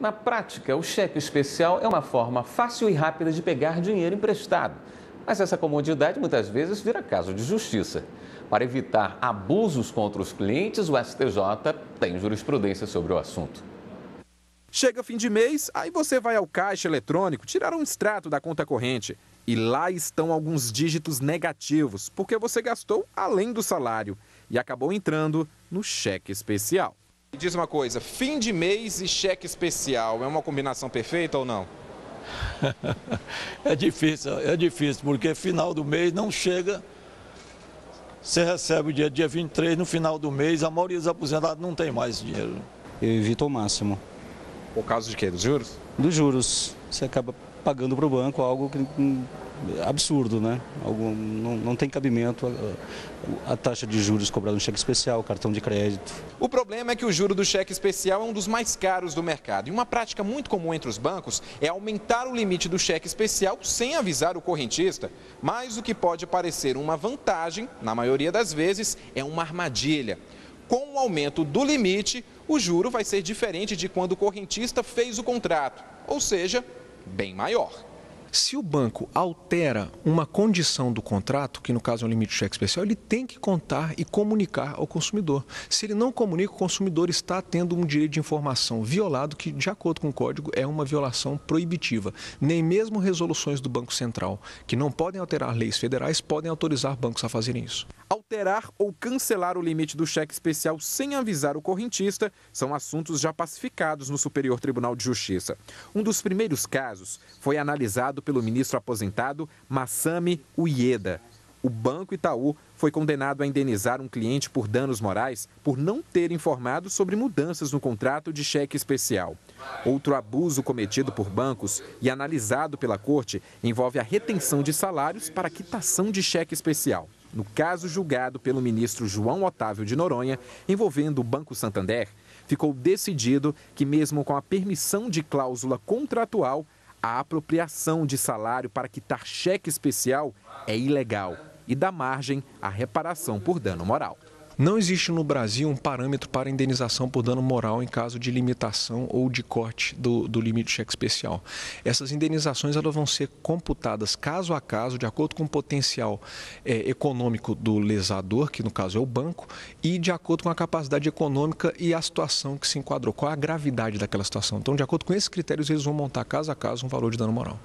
Na prática, o cheque especial é uma forma fácil e rápida de pegar dinheiro emprestado. Mas essa comodidade muitas vezes vira caso de justiça. Para evitar abusos contra os clientes, o STJ tem jurisprudência sobre o assunto. Chega fim de mês, aí você vai ao caixa eletrônico tirar um extrato da conta corrente. E lá estão alguns dígitos negativos, porque você gastou além do salário e acabou entrando no cheque especial. Diz uma coisa, fim de mês e cheque especial, é uma combinação perfeita ou não? é difícil, é difícil, porque final do mês não chega. Você recebe o dia, dia 23, no final do mês, a maioria dos aposentados não tem mais dinheiro. Eu evito ao máximo. Por causa de quê? Dos juros? Dos juros. Você acaba pagando para o banco algo que absurdo, né? Algum, não, não tem cabimento a, a, taxa de juros cobrada no cheque especial, cartão de crédito. O problema é que o juro do cheque especial é um dos mais caros do mercado. E uma prática muito comum entre os bancos é aumentar o limite do cheque especial sem avisar o correntista. Mas o que pode parecer uma vantagem, na maioria das vezes, é uma armadilha. Com o aumento do limite, o juro vai ser diferente de quando o correntista fez o contrato, ou seja, bem maior. Se o banco altera uma condição do contrato, que no caso é um limite de cheque especial, ele tem que contar e comunicar ao consumidor. Se ele não comunica, o consumidor está tendo um direito de informação violado, que, de acordo com o código, é uma violação proibitiva. Nem mesmo resoluções do Banco Central, que não podem alterar leis federais, podem autorizar bancos a fazerem isso alterar ou cancelar o limite do cheque especial sem avisar o correntista são assuntos já pacificados no Superior Tribunal de Justiça. Um dos primeiros casos foi analisado pelo ministro aposentado Massami Ueda. O Banco Itaú foi condenado a indenizar um cliente por danos morais por não ter informado sobre mudanças no contrato de cheque especial. Outro abuso cometido por bancos e analisado pela corte envolve a retenção de salários para quitação de cheque especial no caso julgado pelo ministro João Otávio de Noronha, envolvendo o Banco Santander, ficou decidido que, mesmo com a permissão de cláusula contratual, a apropriação de salário para quitar cheque especial é ilegal e dá margem à reparação por dano moral. Não existe no Brasil um parâmetro para indenização por dano moral em caso de limitação ou de corte do, do limite de cheque especial. Essas indenizações elas vão ser computadas caso a caso, de acordo com o potencial é, econômico do lesador, que no caso é o banco, e de acordo com a capacidade econômica e a situação que se enquadrou, qual a gravidade daquela situação. Então, de acordo com esses critérios, eles vão montar caso a caso um valor de dano moral.